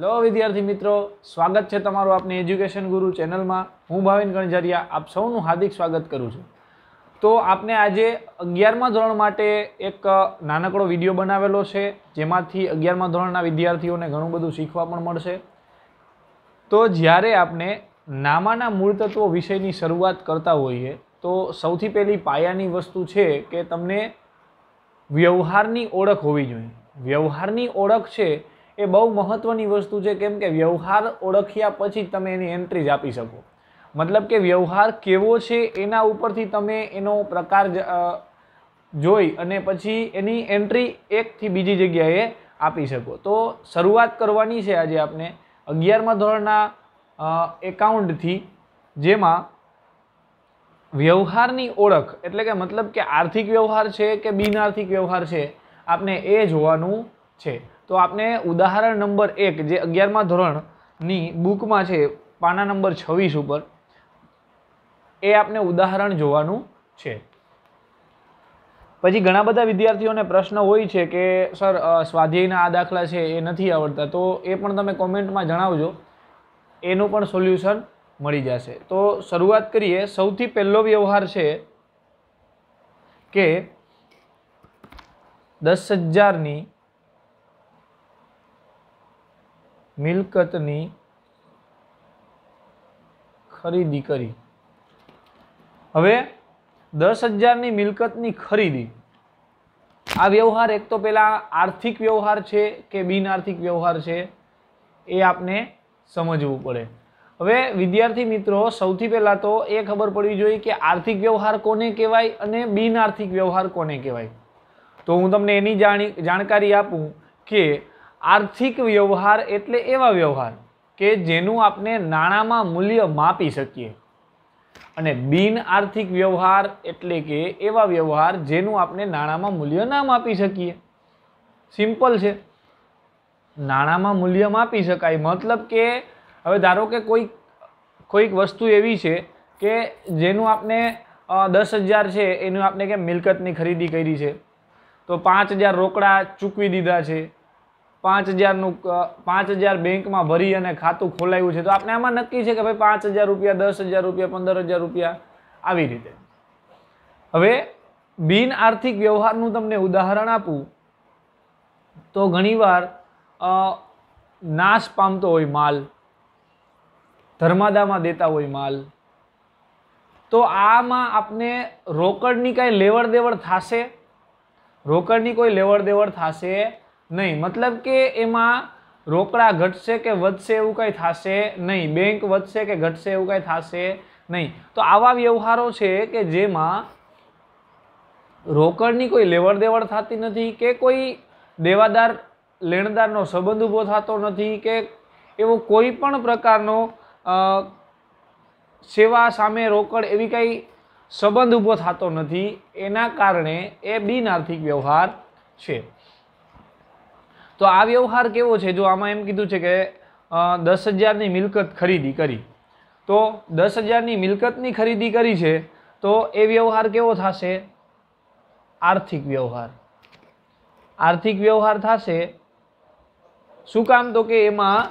લો વિદ્યાર્થી મિત્રો સ્વાગત છે તમારું આપની એજ્યુકેશન ગુરુ ચેનલમાં હું ભાવિન ગણજારિયા આપ સૌનું હાર્દિક સ્વાગત કરું છું તો આપને આજે અગિયારમા ધોરણ માટે એક નાનકડો વિડીયો બનાવેલો છે જેમાંથી અગિયારમા ધોરણના વિદ્યાર્થીઓને ઘણું બધું શીખવા પણ મળશે તો જ્યારે આપણે નામાના મૂળતત્વો વિષયની શરૂઆત કરતા હોઈએ તો સૌથી પહેલી પાયાની વસ્તુ છે કે તમને વ્યવહારની ઓળખ હોવી જોઈએ વ્યવહારની ઓળખ છે એ બહુ મહત્ત્વની વસ્તુ છે કેમ કે વ્યવહાર ઓળખ્યા પછી તમે એની એન્ટ્રી જ આપી શકો મતલબ કે વ્યવહાર કેવો છે એના ઉપરથી તમે એનો પ્રકાર જોઈ અને પછી એની એન્ટ્રી એકથી બીજી જગ્યાએ આપી શકો તો શરૂઆત કરવાની છે આજે આપને અગિયારમાં ધોરણના એકાઉન્ટથી જેમાં વ્યવહારની ઓળખ એટલે કે મતલબ કે આર્થિક વ્યવહાર છે કે બિનઆર્થિક વ્યવહાર છે આપને એ જોવાનું છે તો આપને ઉદાહરણ નંબર એક જે અગિયારમાં ધોરણની બુકમાં છે પાના નંબર છવ્વીસ ઉપર એ આપને ઉદાહરણ જોવાનું છે પછી ઘણા બધા વિદ્યાર્થીઓને પ્રશ્ન હોય છે કે સર સ્વાધ્યાયના આ દાખલા છે એ નથી આવડતા તો એ પણ તમે કોમેન્ટમાં જણાવજો એનું પણ સોલ્યુશન મળી જશે તો શરૂઆત કરીએ સૌથી પહેલો વ્યવહાર છે કે દસ હજારની મિલકતની ખરીદી કરી હવે દસ હજારની મિલકતની ખરીદી આ વ્યવહાર એક તો પેલા આર્થિક વ્યવહાર છે કે બિન આર્થિક વ્યવહાર છે એ આપને સમજવું પડે હવે વિદ્યાર્થી મિત્રો સૌથી પહેલાં તો એ ખબર પડવી જોઈએ કે આર્થિક વ્યવહાર કોને કહેવાય અને બિન આર્થિક વ્યવહાર કોને કહેવાય તો હું તમને એની જાણી જાણકારી આપું કે આર્થિક વ્યવહાર એટલે એવા વ્યવહાર કે જેનું આપણે નાણાંમાં મૂલ્ય માપી શકીએ અને બિન આર્થિક વ્યવહાર એટલે કે એવા વ્યવહાર જેનું આપણે નાણાંમાં મૂલ્ય ના માપી શકીએ સિમ્પલ છે નાણાંમાં મૂલ્ય માપી શકાય મતલબ કે હવે ધારો કે કોઈક કોઈક વસ્તુ એવી છે કે જેનું આપણે દસ હજાર છે એનું આપણે કે મિલકતની ખરીદી કરી છે તો પાંચ હજાર રોકડા ચૂકવી દીધા છે પાંચ હજારનું પાંચ હજાર બેંકમાં ભરી અને ખાતું ખોલાવ્યું છે તો આપણે આમાં નક્કી છે કે ભાઈ પાંચ હજાર રૂપિયા દસ હજાર રૂપિયા પંદર હજાર રૂપિયા આવી રીતે હવે બિન આર્થિક વ્યવહારનું તમને ઉદાહરણ આપું તો ઘણીવાર નાશ પામતો હોય માલ ધર્માદામાં દેતા હોય માલ તો આમાં આપને રોકડની કાંઈ લેવડ દેવડ થશે રોકડની કોઈ લેવડ દેવડ થશે નહીં મતલબ કે એમાં રોકડા ઘટશે કે વધશે એવું કંઈ થશે નહીં બેંક વધશે કે ઘટશે એવું કંઈ થશે નહીં તો આવા વ્યવહારો છે કે જેમાં રોકડની કોઈ લેવડ દેવડ થતી નથી કે કોઈ દેવાદાર લેણદારનો સંબંધ ઊભો થતો નથી કે એવો કોઈ પણ પ્રકારનો સેવા સામે રોકડ એવી કંઈ સંબંધ ઊભો થતો નથી એના કારણે એ બિન આર્થિક વ્યવહાર છે તો આ વ્યવહાર કેવો છે જો આમાં એમ કીધું છે કે દસ હજારની મિલકત ખરીદી કરી તો દસ હજારની મિલકતની ખરીદી કરી છે તો એ વ્યવહાર કેવો થશે આર્થિક વ્યવહાર આર્થિક વ્યવહાર થશે શું કામ તો કે એમાં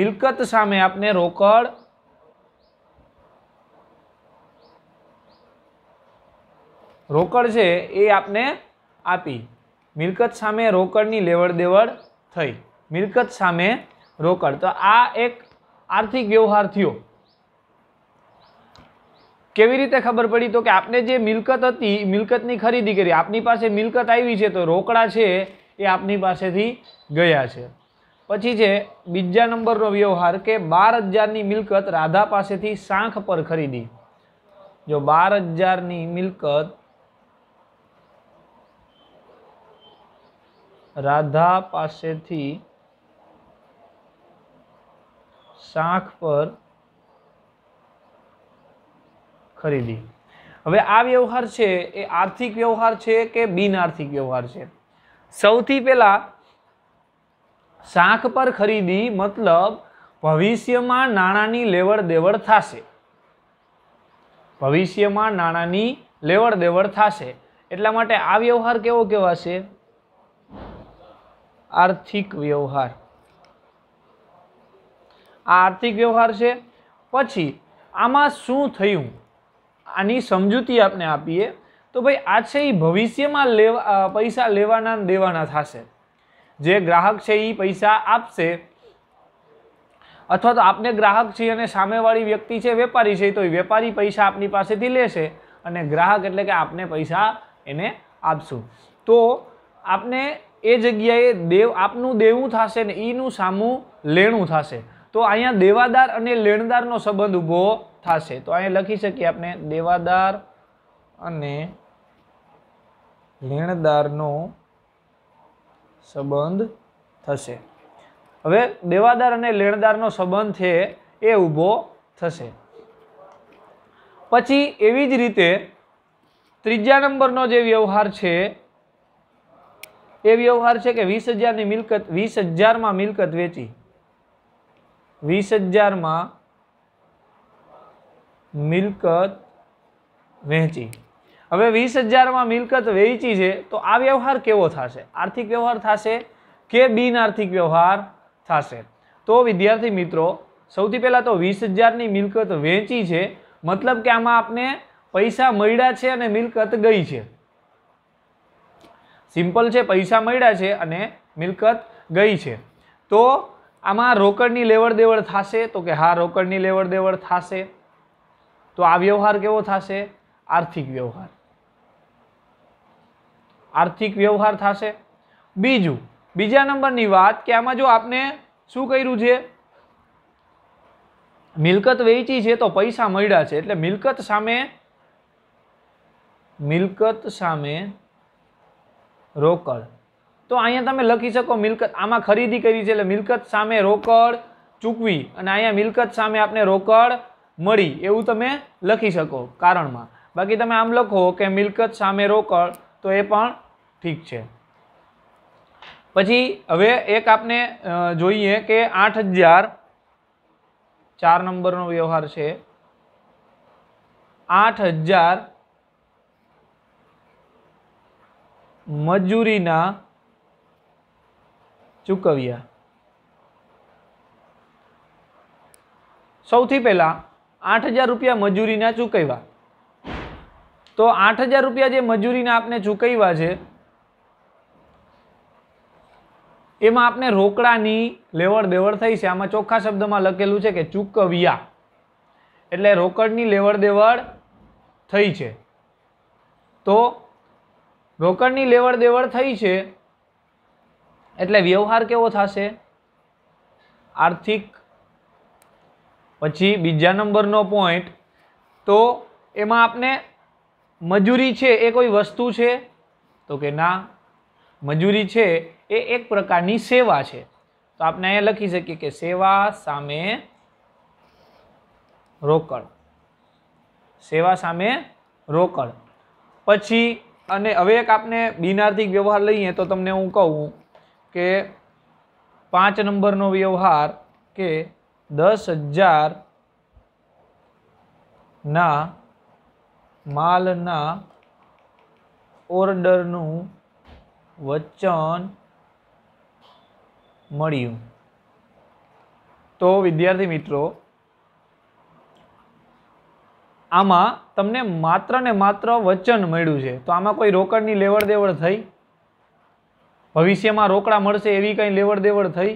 મિલકત સામે આપને રોકડ રોકડ છે એ આપને આપી મિલકત સામે રોકડની લેવડ દેવડ થઈ મિલકત સામે રોકડ તો આ એક આર્થિક વ્યવહાર થયો કેવી રીતે ખબર પડી તો કે આપણે જે મિલકત હતી મિલકતની ખરીદી કરી આપની પાસે મિલકત આવી છે તો રોકડા છે એ આપની પાસેથી ગયા છે પછી છે બીજા નંબરનો વ્યવહાર કે બાર હજારની મિલકત રાધા પાસેથી સાંખ પર ખરીદી જો બાર હજારની મિલકત રાધા પાસેથી શાંખ પર ખરીદી હવે આ વ્યવહાર છે એ આર્થિક વ્યવહાર છે કે બિન આર્થિક વ્યવહાર છે સૌથી પહેલા શાંખ પર ખરીદી મતલબ ભવિષ્યમાં નાણાંની લેવડ દેવડ થશે ભવિષ્યમાં નાણાંની લેવડ દેવડ થશે એટલા માટે આ વ્યવહાર કેવો કહેવાશે આર્થિક વ્યવહાર આ આર્થિક વ્યવહાર છે પછી આમાં શું થયું આની સમજૂતી આપણે આપીએ તો ભાઈ આ છે એ ભવિષ્યમાં લેવા પૈસા લેવાના દેવાના થશે જે ગ્રાહક છે એ પૈસા આપશે અથવા તો આપણે ગ્રાહક છે અને સામેવાળી વ્યક્તિ છે વેપારી છે તો એ વેપારી પૈસા આપની પાસેથી લેશે અને ગ્રાહક એટલે કે આપને પૈસા એને આપશું તો આપને એ જગ્યાએ દેવ આપનું દેવું થશે ને એનું સામું લેણું થશે તો અહીંયા દેવાદાર અને લેણદારનો સંબંધ ઊભો થશે તો અહીંયા લખી શકીએ આપણે દેવાદાર અને લેણદારનો સંબંધ થશે હવે દેવાદાર અને લેણદારનો સંબંધ છે એ ઊભો થશે પછી એવી જ રીતે ત્રીજા નંબરનો જે વ્યવહાર છે એ વ્યવહાર છે કે વીસ હજારની મિલકત વીસ હજારમાં મિલકત વેચી વીસ હજારમાં મિલકત વહેંચી હવે વીસ હજારમાં મિલકત વેચી છે તો આ વ્યવહાર કેવો થશે આર્થિક વ્યવહાર થશે કે બિન આર્થિક વ્યવહાર થશે તો વિદ્યાર્થી મિત્રો સૌથી પહેલાં તો વીસ હજારની મિલકત વેચી છે મતલબ કે આમાં આપને પૈસા મળ્યા છે અને મિલકત ગઈ છે સિમ્પલ છે પૈસા મળ્યા છે અને મિલકત ગઈ છે તો આમાં રોકડની લેવડ દેવડ થશે તો કે હા રોકડની લેવડ દેવડ થશે તો આ વ્યવહાર કેવો થશે આર્થિક વ્યવહાર આર્થિક વ્યવહાર થશે બીજું બીજા નંબરની વાત કે આમાં જો આપને શું કર્યું છે મિલકત વેચી છે તો પૈસા મળ્યા છે એટલે મિલકત સામે મિલકત સામે રોકડ તો અહીંયા તમે લખી શકો મિલકત આમાં ખરીદી કરી છે એટલે મિલકત સામે રોકડ ચૂકવી અને અહીંયા મિલકત સામે આપને રોકડ મળી એવું તમે લખી શકો કારણમાં બાકી તમે આમ લખો કે મિલકત સામે રોકડ તો એ પણ ઠીક છે પછી હવે એક આપણે જોઈએ કે આઠ હજાર ચાર નંબરનો વ્યવહાર છે આઠ હજાર મજૂરીના ચૂકવ્યા સૌથી પહેલાં આઠ હજાર રૂપિયા મજૂરીના ચૂકવ્યા તો આઠ હજાર રૂપિયા જે મજૂરીના આપને ચૂકવ્યા છે એમાં આપને રોકડાની લેવડ દેવડ થઈ છે આમાં ચોખ્ખા શબ્દમાં લખેલું છે કે ચૂકવ્યા એટલે રોકડની લેવડ દેવડ થઈ છે તો રોકડની લેવડ દેવડ થઈ છે એટલે વ્યવહાર કેવો થશે આર્થિક પછી બીજા નંબરનો પોઈન્ટ તો એમાં આપને મજૂરી છે એ કોઈ વસ્તુ છે તો કે ના મજૂરી છે એ એક પ્રકારની સેવા છે તો આપણે અહીંયા લખી શકીએ કે સેવા સામે રોકડ સેવા સામે રોકડ પછી અને હવે એક આપણે બિનઆર્થિક વ્યવહાર લઈએ તો તમને હું કહું કે પાંચ નંબરનો વ્યવહાર કે દસ હજારના માલના ઓર્ડરનું વચન મળ્યું તો વિદ્યાર્થી મિત્રો આમાં તમને માત્ર ને માત્ર વચન મળ્યું છે તો આમાં કોઈ રોકડની લેવડ દેવડ થઈ ભવિષ્યમાં રોકડા મળશે એવી કંઈ લેવડ દેવડ થઈ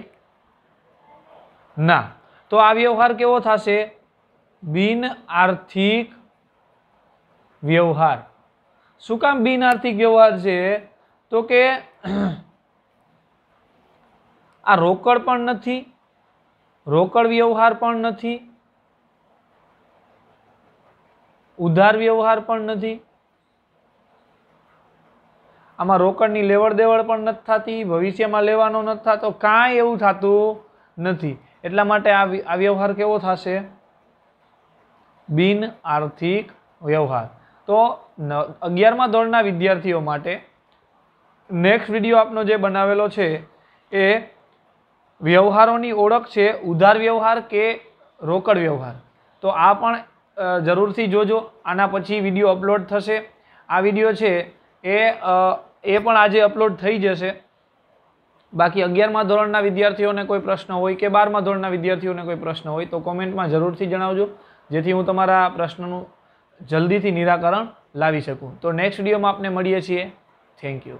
ના તો આ વ્યવહાર કેવો થશે બિન આર્થિક વ્યવહાર શું કામ બિન આર્થિક વ્યવહાર છે તો કે આ રોકડ પણ નથી રોકડ વ્યવહાર પણ નથી ઉધાર વ્યવહાર પણ નથી આમાં રોકડની લેવડ દેવડ પણ નથી થતી ભવિષ્યમાં લેવાનો નથી થતો કાંઈ એવું થતું નથી એટલા માટે આ વ્યવહાર કેવો થશે બિન આર્થિક વ્યવહાર તો અગિયારમાં ધોરણના વિદ્યાર્થીઓ માટે નેક્સ્ટ વિડીયો આપનો જે બનાવેલો છે એ વ્યવહારોની ઓળખ છે ઉધાર વ્યવહાર કે રોકડ વ્યવહાર તો આ પણ જરૂરથી જોજો આના પછી વિડીયો અપલોડ થશે આ વિડીયો છે એ એ પણ આજે અપલોડ થઈ જશે બાકી અગિયારમાં ધોરણના વિદ્યાર્થીઓને કોઈ પ્રશ્ન હોય કે બારમા ધોરણના વિદ્યાર્થીઓને કોઈ પ્રશ્ન હોય તો કોમેન્ટમાં જરૂરથી જણાવજો જેથી હું તમારા પ્રશ્નનું જલ્દીથી નિરાકરણ લાવી શકું તો નેક્સ્ટ વિડીયોમાં આપણે મળીએ છીએ થેન્ક યુ